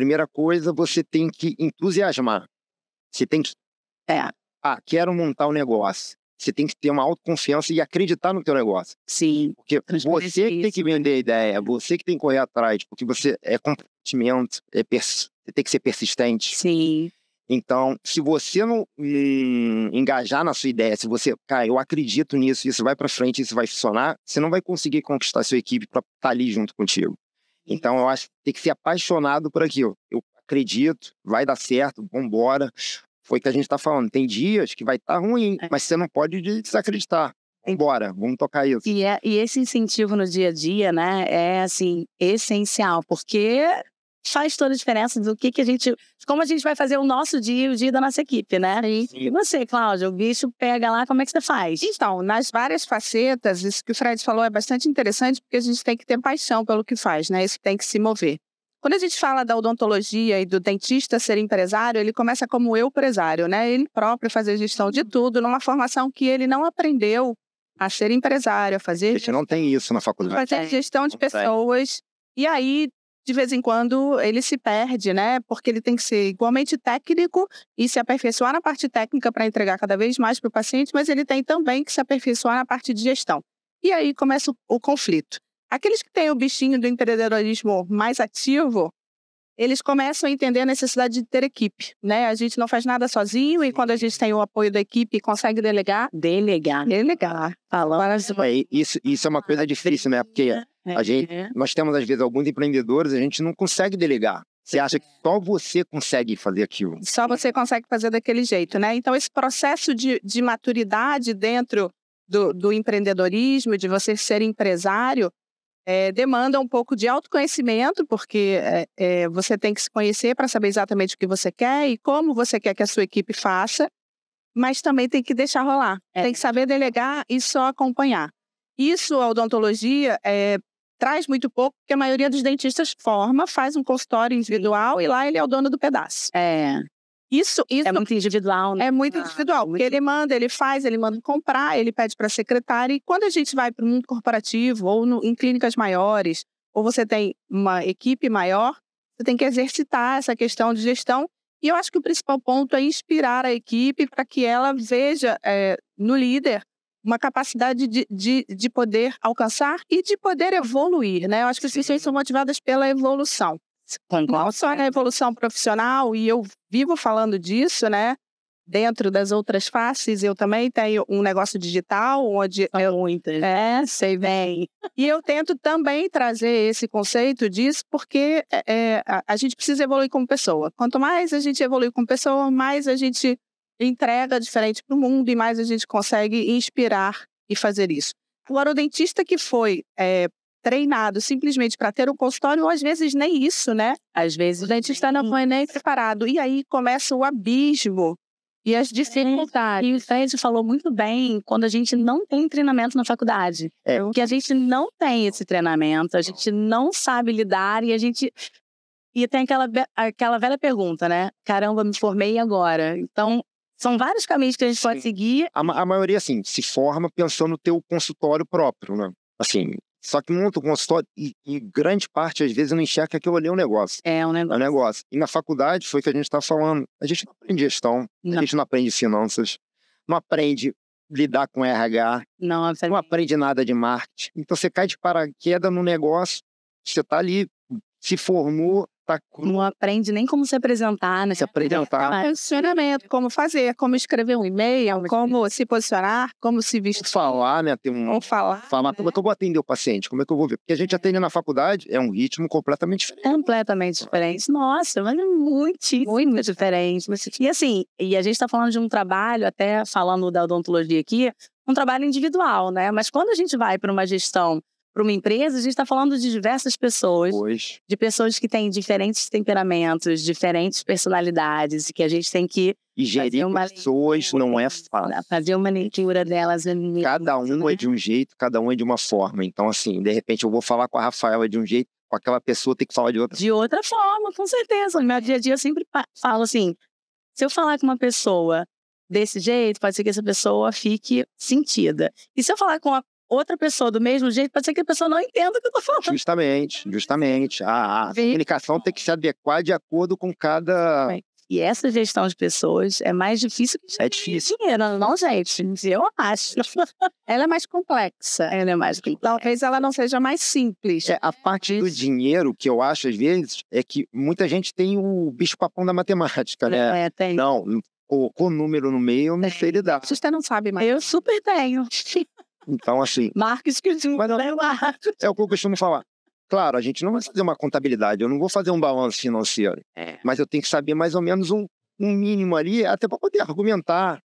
Primeira coisa, você tem que entusiasmar. Você tem que. É. Ah, quero montar um negócio. Você tem que ter uma autoconfiança e acreditar no teu negócio. Sim. Porque você que tem que vender a ideia, você que tem que correr atrás, porque você é comprometimento, é pers... você tem que ser persistente. Sim. Então, se você não hum, engajar na sua ideia, se você, cara, eu acredito nisso, isso vai para frente, isso vai funcionar, você não vai conseguir conquistar sua equipe para estar tá ali junto contigo. Então eu acho que tem que ser apaixonado por aquilo. Eu acredito, vai dar certo, vambora. Foi o que a gente está falando. Tem dias que vai estar tá ruim, é. mas você não pode desacreditar. Vambora, vamos tocar isso. E, é, e esse incentivo no dia a dia, né, é assim, essencial, porque faz toda a diferença do que, que a gente. como a gente vai fazer o nosso dia e o dia da nossa equipe, né? Sim. E você, Cláudia, o bicho pega lá, como é que você faz? Então, nas várias facetas, isso que o Fred falou é bastante interessante, porque a gente tem que ter paixão pelo que faz, né? Isso tem que se mover. Quando a gente fala da odontologia e do dentista ser empresário, ele começa como eu empresário, né? Ele próprio fazer gestão de uhum. tudo, numa formação que ele não aprendeu a ser empresário, a fazer. A gente não tem isso na faculdade. Fazer é, gestão de pessoas. E aí de vez em quando ele se perde, né? Porque ele tem que ser igualmente técnico e se aperfeiçoar na parte técnica para entregar cada vez mais para o paciente, mas ele tem também que se aperfeiçoar na parte de gestão. E aí começa o, o conflito. Aqueles que têm o bichinho do empreendedorismo mais ativo, eles começam a entender a necessidade de ter equipe, né? A gente não faz nada sozinho e quando a gente tem o apoio da equipe consegue delegar. Delegar. Delegar. Falando. Isso, isso é uma coisa difícil, né? Porque né? É, a gente, é. nós temos, às vezes, alguns empreendedores, a gente não consegue delegar. Você acha que só você consegue fazer aquilo. Só você consegue fazer daquele jeito, né? Então, esse processo de, de maturidade dentro do, do empreendedorismo, de você ser empresário, é, demanda um pouco de autoconhecimento, porque é, é, você tem que se conhecer para saber exatamente o que você quer e como você quer que a sua equipe faça, mas também tem que deixar rolar. É. Tem que saber delegar e só acompanhar. Isso, a odontologia, é, traz muito pouco, porque a maioria dos dentistas forma, faz um consultório individual e lá ele é o dono do pedaço. É. Isso, é isso é muito individual, né? É muito ah, individual. Muito... Ele manda, ele faz, ele manda comprar, ele pede para a secretária. E quando a gente vai para o mundo corporativo ou no, em clínicas maiores, ou você tem uma equipe maior, você tem que exercitar essa questão de gestão. E eu acho que o principal ponto é inspirar a equipe para que ela veja é, no líder uma capacidade de, de, de poder alcançar e de poder evoluir, né? Eu acho que as pessoas são motivadas pela evolução. Não só na evolução profissional, e eu vivo falando disso, né? Dentro das outras faces, eu também tenho um negócio digital, onde são eu... Muitas. É, sei bem. e eu tento também trazer esse conceito disso, porque é, é a, a gente precisa evoluir como pessoa. Quanto mais a gente evolui como pessoa, mais a gente entrega diferente para o mundo e mais a gente consegue inspirar e fazer isso. o dentista que foi é, treinado simplesmente para ter um consultório, ou às vezes nem isso, né? Às vezes o dentista não foi nem preparado. E aí começa o abismo e as é dificuldades. É. E o Fred falou muito bem quando a gente não tem treinamento na faculdade. É. Que a gente não tem esse treinamento, a gente não sabe lidar e a gente. E tem aquela, aquela velha pergunta, né? Caramba, me formei agora. Então, são vários caminhos que a gente Sim. pode seguir. A, a, maioria, assim, se forma pensando no teu consultório próprio, né? Assim, só que monta o consultório e, e, grande parte, às vezes, não enxerga que aquilo ali é um negócio. É um negócio. É um negócio. E na faculdade foi o que a gente está falando. A gente não aprende gestão, não. a gente não aprende finanças, não aprende lidar com RH, não, não aprende nada de marketing. Então você cai de paraquedas no negócio, você está ali, se formou, tá cru. Não aprende nem como se apresentar, né? Se apresentar. É posicionamento, como fazer, como escrever um e-mail, como se posicionar, como se vestir. falar, né? Tem um... falar. falar. Né? Como é que eu vou atender o paciente? Como é que eu vou ver? Porque a gente é. atende na faculdade, é um ritmo completamente diferente. É completamente diferente. Nossa, mas é muitíssimo. Muito diferente. E assim, e a gente está falando de um trabalho, até falando da odontologia aqui, um trabalho individual, né? Mas quando a gente vai para uma gestão para uma empresa, a gente está falando de diversas pessoas, pois. de pessoas que têm diferentes temperamentos, diferentes personalidades, e que a gente tem que. E gerir uma pessoas leitura, não é fácil. Fazer uma leitura delas. É cada um né? é de um jeito, cada um é de uma forma. Então, assim, de repente eu vou falar com a Rafaela de um jeito, com aquela pessoa tem que falar de outra. De outra forma, com certeza. No meu dia a dia eu sempre falo assim: se eu falar com uma pessoa desse jeito, pode ser que essa pessoa fique sentida. E se eu falar com uma outra pessoa do mesmo jeito, pode ser que a pessoa não entenda o que eu estou falando. Justamente, justamente. Ah, ah, a, a comunicação tem que se adequar de acordo com cada. E essa gestão de pessoas é mais difícil que é difícil. dinheiro, não, gente? Eu acho. É ela é mais complexa. Ela é mais complexa. Talvez ela não seja mais simples. É, a parte do dinheiro que eu acho, às vezes, é que muita gente tem o bicho-papão da matemática, né? É, tem. Não, com o número no meio, eu não sei lidar. Você não sabe mais. Eu super tenho. Então, assim. Marcos que Marcos. É o que eu costumo falar. Claro, a gente não vai fazer uma contabilidade, eu não vou fazer um balanço financeiro. É. Mas eu tenho que saber mais ou menos um, um mínimo ali, até para poder argumentar,